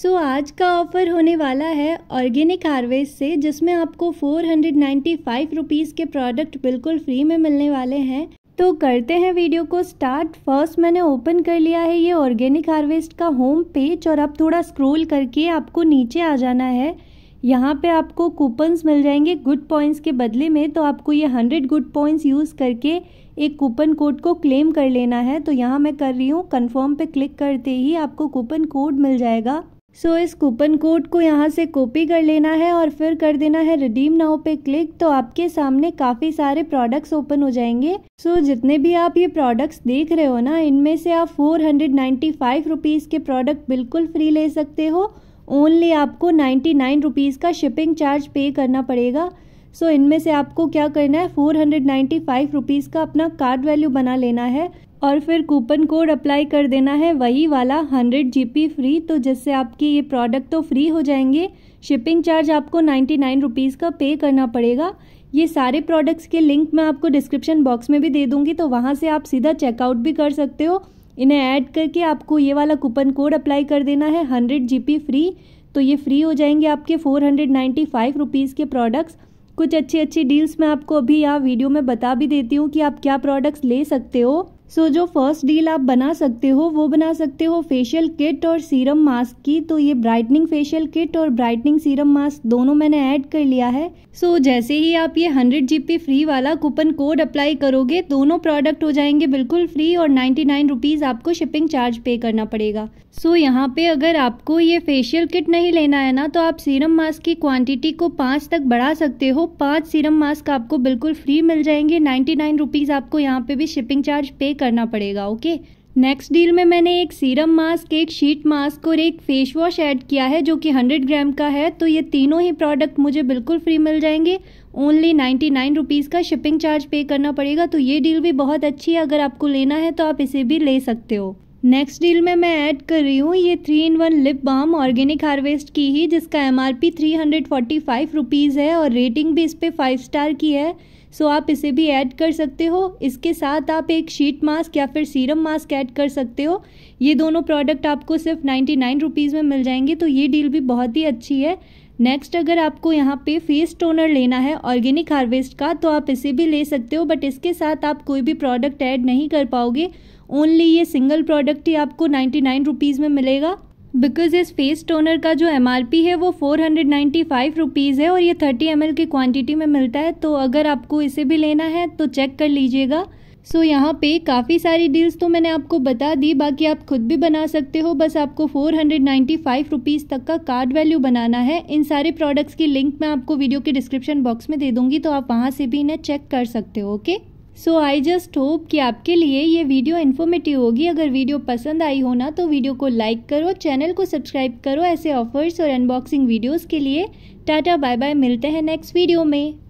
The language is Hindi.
सो so, आज का ऑफ़र होने वाला है ऑर्गेनिक हार्वेस्ट से जिसमें आपको four hundred ninety five rupees के प्रोडक्ट बिल्कुल फ्री में मिलने वाले हैं तो करते हैं वीडियो को स्टार्ट फर्स्ट मैंने ओपन कर लिया है ये ऑर्गेनिक हार्वेस्ट का होम पेज और अब थोड़ा स्क्रोल करके आपको नीचे आ जाना है यहाँ पे आपको कूपन्स मिल जाएंगे गुड पॉइंट्स के बदले में तो आपको ये हंड्रेड गुड पॉइंट्स यूज़ करके एक कूपन कोड को क्लेम कर लेना है तो यहाँ मैं कर रही हूँ कन्फर्म पे क्लिक करते ही आपको कूपन कोड मिल जाएगा सो so, इस कूपन कोड को यहाँ से कॉपी कर लेना है और फिर कर देना है रिडीम नाउ पे क्लिक तो आपके सामने काफ़ी सारे प्रोडक्ट्स ओपन हो जाएंगे सो so, जितने भी आप ये प्रोडक्ट्स देख रहे हो ना इनमें से आप four hundred ninety five rupees के प्रोडक्ट बिल्कुल फ्री ले सकते हो ओनली आपको नाइन्टी नाइन रुपीज़ का शिपिंग चार्ज पे करना पड़ेगा सो so, इनमें से आपको क्या करना है four hundred ninety five rupees का अपना कार्ड वैल्यू बना लेना है और फिर कूपन कोड अप्लाई कर देना है वही वाला हंड्रेड जी फ्री तो जिससे आपके ये प्रोडक्ट तो फ्री हो जाएंगे शिपिंग चार्ज आपको नाइन्टी नाइन रुपीज़ का पे करना पड़ेगा ये सारे प्रोडक्ट्स के लिंक मैं आपको डिस्क्रिप्शन बॉक्स में भी दे दूँगी तो वहाँ से आप सीधा चेकआउट भी कर सकते हो इन्हें ऐड करके आपको ये वाला कूपन कोड अप्लाई कर देना है हंड्रेड जी फ्री तो ये फ्री हो जाएंगे आपके four hundred ninety five rupees के प्रोडक्ट्स कुछ अच्छी अच्छी डील्स मैं आपको अभी यहाँ वीडियो में बता भी देती हूँ कि आप क्या प्रोडक्ट्स ले सकते हो सो so, जो फर्स्ट डील आप बना सकते हो वो बना सकते हो फेशियल किट और सीरम मास्क की तो ये ब्राइटनिंग फेशियल किट और ब्राइटनिंग सीरम मास्क दोनों मैंने ऐड कर लिया है सो so, जैसे ही आप ये हंड्रेड जीबी फ्री वाला कूपन कोड अप्लाई करोगे दोनों प्रोडक्ट हो जाएंगे बिल्कुल फ्री और नाइन्टी नाइन रुपीज़ आपको शिपिंग चार्ज पे करना पड़ेगा सो so, यहाँ पे अगर आपको ये फेशियल किट नहीं लेना है ना तो आप सीरम मास्क की क्वांटिटी को पाँच तक बढ़ा सकते हो पाँच सीरम मास्क आपको बिल्कुल फ्री मिल जाएंगे नाइन्टी नाइन रुपीज़ आपको यहाँ पे भी शिपिंग चार्ज पे करना पड़ेगा ओके नेक्स्ट डील में मैंने एक सीरम मास्क एक शीट मास्क और एक फेस वॉश ऐड किया है जो कि 100 ग्राम का है तो ये तीनों ही प्रोडक्ट मुझे बिल्कुल फ्री मिल जाएंगे ओनली 99 नाइन का शिपिंग चार्ज पे करना पड़ेगा तो ये डील भी बहुत अच्छी है अगर आपको लेना है तो आप इसे भी ले सकते हो नेक्स्ट डील में मैं ऐड कर रही हूँ ये three in one lip balm organic harvest की ही जिसका एम आर है और रेटिंग भी इस पर फाइव स्टार की है सो आप इसे भी ऐड कर सकते हो इसके साथ आप एक शीट मास्क या फिर सीरम मास्क ऐड कर सकते हो ये दोनों प्रोडक्ट आपको सिर्फ नाइन्टी नाइन रुपीज़ में मिल जाएंगे तो ये डील भी बहुत ही अच्छी है नेक्स्ट अगर आपको यहाँ पे फेस टोनर लेना है ऑर्गेनिक हार्वेस्ट का तो आप इसे भी ले सकते हो बट इसके साथ आप कोई भी प्रोडक्ट ऐड नहीं कर पाओगे ओनली ये सिंगल प्रोडक्ट ही आपको नाइन्टी नाइन रुपीज़ में मिलेगा बिकॉज इस फेस टोनर का जो एम है वो फोर हंड्रेड है और ये थर्टी एम की क्वान्टिटी में मिलता है तो अगर आपको इसे भी लेना है तो चेक कर लीजिएगा सो so, यहाँ पे काफ़ी सारी डील्स तो मैंने आपको बता दी बाकी आप खुद भी बना सकते हो बस आपको four hundred ninety five rupees तक का कार्ड वैल्यू बनाना है इन सारे प्रोडक्ट्स की लिंक मैं आपको वीडियो के डिस्क्रिप्शन बॉक्स में दे दूँगी तो आप वहाँ से भी इन्हें चेक कर सकते हो okay okay? So I just hope कि आपके लिए ये वीडियो इन्फॉर्मेटिव होगी अगर वीडियो पसंद आई हो ना तो वीडियो को लाइक करो चैनल को सब्सक्राइब करो ऐसे ऑफर्स और अनबॉक्सिंग वीडियोस के लिए टाटा बाय बाय मिलते हैं नेक्स्ट वीडियो में